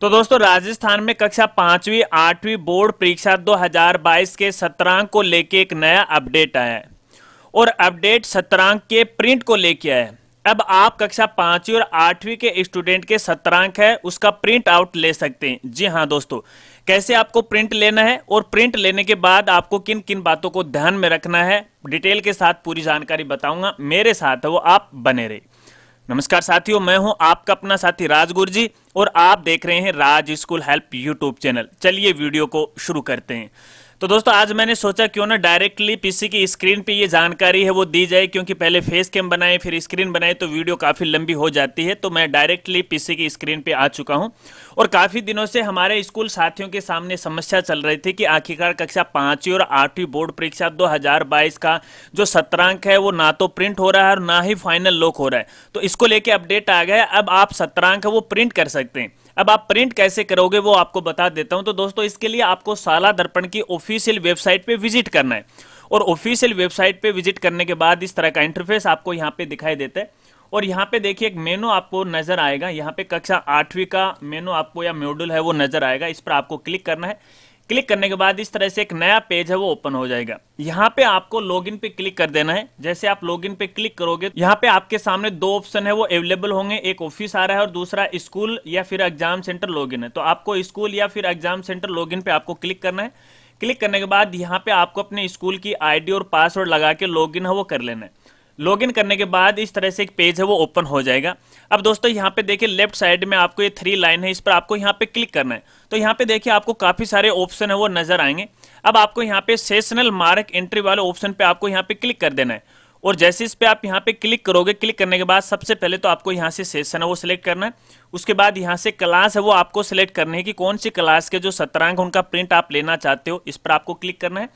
तो दोस्तों राजस्थान में कक्षा पांचवी आठवीं बोर्ड परीक्षा 2022 के सत्रांक को लेके एक नया अपडेट आया है और अपडेट सत्रांक के प्रिंट को लेके आया है अब आप कक्षा पांचवी और आठवीं के स्टूडेंट के सत्रांक है उसका प्रिंट आउट ले सकते हैं जी हाँ दोस्तों कैसे आपको प्रिंट लेना है और प्रिंट लेने के बाद आपको किन किन बातों को ध्यान में रखना है डिटेल के साथ पूरी जानकारी बताऊंगा मेरे साथ है वो आप बने रहे नमस्कार साथियों मैं हूं आपका अपना साथी राजगुरु जी और आप देख रहे हैं Raj school help YouTube channel चलिए वीडियो को शुरू करते हैं तो दोस्तों आज मैंने सोचा क्यों ना डायरेक्टली पीसी की स्क्रीन पे ये जानकारी है वो दी जाए क्योंकि पहले फेस कैम बनाए फिर स्क्रीन बनाए तो वीडियो काफ़ी लंबी हो जाती है तो मैं डायरेक्टली पीसी की स्क्रीन पे आ चुका हूँ और काफ़ी दिनों से हमारे स्कूल साथियों के सामने समस्या चल रही थी कि आखिरकार कक्षा पांचवी और आठवीं बोर्ड परीक्षा 2022 का जो सत्रांक है वो ना तो प्रिंट हो रहा है और ना ही फाइनल लुक हो रहा है तो इसको लेके अपडेट आ गया अब आप सत्रांक है वो प्रिंट कर सकते हैं अब आप प्रिंट कैसे करोगे वो आपको बता देता हूं तो दोस्तों इसके लिए आपको साला दर्पण की ऑफिशियल वेबसाइट पे विजिट करना है और ऑफिशियल वेबसाइट पे विजिट करने के बाद इस तरह का इंटरफेस आपको यहाँ पे दिखाई देता है और यहाँ पे देखिए एक मेनू आपको नजर आएगा यहाँ पे कक्षा आठवीं का मेनू आपको या मॉड्यूल है वो नजर आएगा इस पर आपको क्लिक करना है क्लिक करने के बाद इस तरह से एक नया पेज है वो ओपन हो जाएगा यहाँ पे आपको लॉगिन पे क्लिक कर देना है जैसे आप लॉगिन पे क्लिक करोगे यहाँ पे आपके सामने दो ऑप्शन है वो अवेलेबल होंगे एक ऑफिस आ रहा है और दूसरा स्कूल या फिर एग्जाम सेंटर लॉगिन है तो आपको स्कूल या फिर एग्जाम सेंटर लॉगिन पे आपको क्लिक करना है क्लिक करने के बाद यहाँ पे आपको अपने स्कूल की आईडी और पासवर्ड लगा के लॉगिन है वो कर लेना है लॉगिन करने के बाद इस तरह से एक पेज है वो ओपन हो जाएगा अब दोस्तों यहाँ पे देखिए लेफ्ट साइड में आपको ये थ्री लाइन है इस पर आपको यहाँ पे क्लिक करना है तो यहाँ पे देखिए आपको काफ़ी सारे ऑप्शन है वो नजर आएंगे अब आपको यहाँ पे सेशनल मार्क एंट्री वाले ऑप्शन पे आपको यहाँ पे क्लिक कर देना है और जैसे इस पर आप यहाँ पे क्लिक करोगे क्लिक करने के बाद सबसे पहले तो आपको यहाँ से सेशन है वो सिलेक्ट करना है उसके बाद यहाँ से क्लास है वो आपको सिलेक्ट करने है कि कौन सी क्लास के जो सत्रांक उनका प्रिंट आप लेना चाहते हो इस पर आपको क्लिक करना है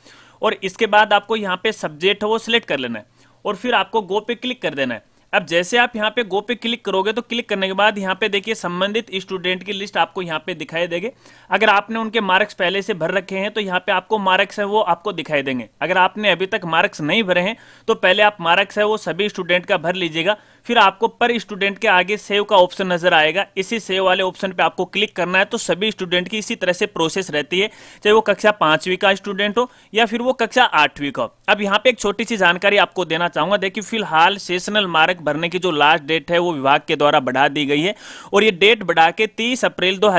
और इसके बाद आपको यहाँ पे सब्जेक्ट है वो सिलेक्ट कर लेना है और फिर आपको गो पे क्लिक कर देना है अब जैसे आप यहाँ पे गो पे क्लिक करोगे तो क्लिक करने के बाद यहाँ पे देखिए संबंधित स्टूडेंट की लिस्ट आपको यहाँ पे दिखाई देगी अगर आपने उनके मार्क्स पहले से भर रखे हैं तो यहाँ पे आपको मार्क्स है वो आपको दिखाई देंगे अगर आपने अभी तक मार्क्स नहीं भरे हैं तो पहले आप मार्क्स है वो सभी स्टूडेंट का भर लीजिएगा फिर आपको पर स्टूडेंट के आगे सेव का ऑप्शन नजर आएगा इसी सेव वाले ऑप्शन पे आपको क्लिक करना है तो सभी स्टूडेंट की इसी तरह से प्रोसेस रहती है चाहे वो कक्षा पांचवी का स्टूडेंट हो या फिर वो कक्षा आठवीं का अब यहाँ पे एक छोटी सी जानकारी आपको देना चाहूंगा देखिए फिलहाल सेशनल मार्क भरने की जो लास्ट डेट है वो विभाग के द्वारा बढ़ा दी गई है और ये डेट बढ़ा के तीस अप्रैल दो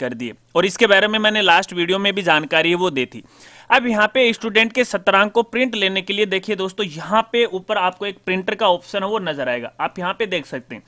कर दिए और इसके बारे में मैंने लास्ट वीडियो में भी जानकारी वो दी थी अब यहाँ पे स्टूडेंट के सत्रांक को प्रिंट लेने के लिए देखिए दोस्तों यहाँ पे ऊपर आपको एक प्रिंटर का ऑप्शन है वो नजर आएगा आप यहाँ पे देख सकते हैं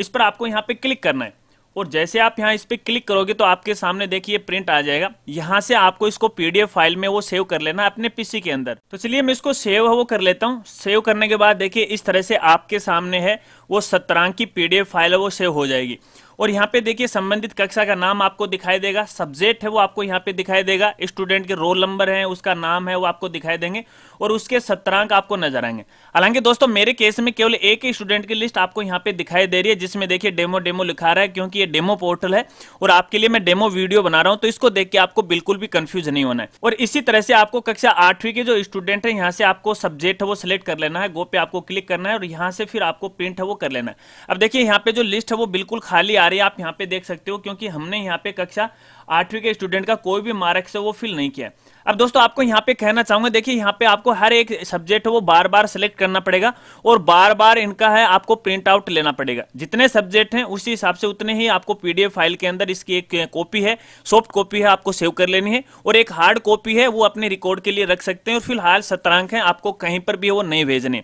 इस पर आपको यहाँ पे क्लिक करना है और जैसे आप यहाँ इस पर क्लिक करोगे तो आपके सामने देखिए प्रिंट आ जाएगा यहाँ से आपको इसको पीडीएफ फाइल में वो सेव कर लेना अपने पीसी के अंदर तो चलिए मैं इसको सेव है वो कर लेता हूँ सेव करने के बाद देखिए इस तरह से आपके सामने है वो सत्रांक की पीडीएफ फाइल है वो सेव हो जाएगी और यहाँ पे देखिए संबंधित कक्षा का नाम आपको दिखाई देगा सब्जेक्ट है वो आपको यहाँ पे दिखाई देगा स्टूडेंट के रोल नंबर है उसका नाम है वो आपको दिखाई देंगे और उसके सत्रांक आपको नजर आएंगे हालांकि दोस्तों मेरे केस में केवल एक ही स्टूडेंट की लिस्ट आपको यहाँ पे दिखाई दे रही है जिसमें देखिए डेमो डेमो लिखा रहा है क्योंकि ये डेमो पोर्टल है और आपके लिए मैं डेमो वीडियो बना रहा हूँ तो इसको देख के आपको बिल्कुल भी कंफ्यूज नहीं होना है और इसी तरह से आपको कक्षा आठवीं के जो स्टूडेंट है यहाँ से आपको सब्जेक्ट है वो सिलेक्ट कर लेना है गो पे आपको क्लिक करना है और यहाँ से फिर आपको प्रिंट है वो कर लेना है अब देखिए यहाँ पे जो लिस्ट है वो बिल्कुल खाली आ रही है आप यहाँ पे देख सकते हो क्योंकि हमने यहाँ पे कक्षा आठवीं के स्टूडेंट का कोई भी मार्क से वो फिल नहीं किया अब दोस्तों आपको यहाँ पे कहना चाहूंगा देखिए यहाँ पे आपको हर एक सब्जेक्ट है वो बार बार सेलेक्ट करना पड़ेगा और बार बार इनका है आपको प्रिंट आउट लेना पड़ेगा जितने सब्जेक्ट हैं उसी हिसाब से उतने ही आपको पीडीएफ फाइल के अंदर इसकी एक कॉपी है सॉफ्ट कॉपी है आपको सेव कर लेनी है और एक हार्ड कॉपी है वो अपने रिकॉर्ड के लिए रख सकते हैं और फिलहाल सत्रांक है आपको कहीं पर भी वो नहीं भेजने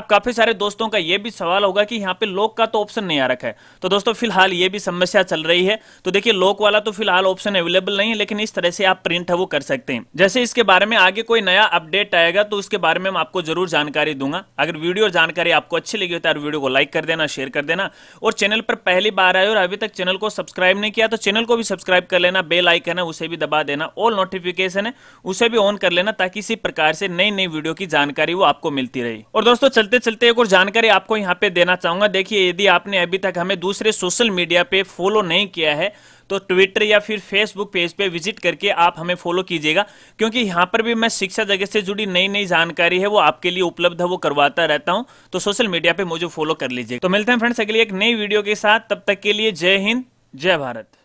अब काफी सारे दोस्तों का यह भी सवाल होगा कि यहाँ पे लोक का तो ऑप्शन नहीं आ रखा है तो दोस्तों फिलहाल ये भी समस्या चल रही है तो देखिए लॉक वाला तो फिलहाल ऑप्शन अवेलेबल नहीं है लेकिन इस तरह से आप प्रिंट है वो कर सकते हैं जैसे इसके बारे में आगे कोई नया अपडेट आएगा तो उसके बारे में मैं आपको जरूर जानकारी दूंगा अगर वीडियो जानकारी आपको अच्छी लगी हो तो वीडियो को लाइक कर देना शेयर कर देना और चैनल पर पहली बार आए और अभी तक चैनल को सब्सक्राइब नहीं किया तो चैनल को भी सब्सक्राइब कर लेना बेल आइकन है उसे भी दबा देना ऑल नोटिफिकेशन है उसे भी ऑन कर लेना ताकि इसी प्रकार से नई नई वीडियो की जानकारी वो आपको मिलती रहे और दोस्तों चलते चलते एक और जानकारी आपको यहाँ पे देना चाहूंगा देखिए यदि आपने अभी तक हमें दूसरे सोशल मीडिया मीडिया पे फॉलो नहीं किया है तो ट्विटर या फिर फेसबुक पेज पे विजिट करके आप हमें फॉलो कीजिएगा क्योंकि यहाँ पर भी मैं शिक्षा जगत से जुड़ी नई नई जानकारी है वो आपके लिए उपलब्ध है वो करवाता रहता हूँ तो सोशल मीडिया पे मुझे फॉलो कर लीजिए तो मिलते हैं फ्रेंड्स अगली एक नई वीडियो के साथ तब तक के लिए जय हिंद जय भारत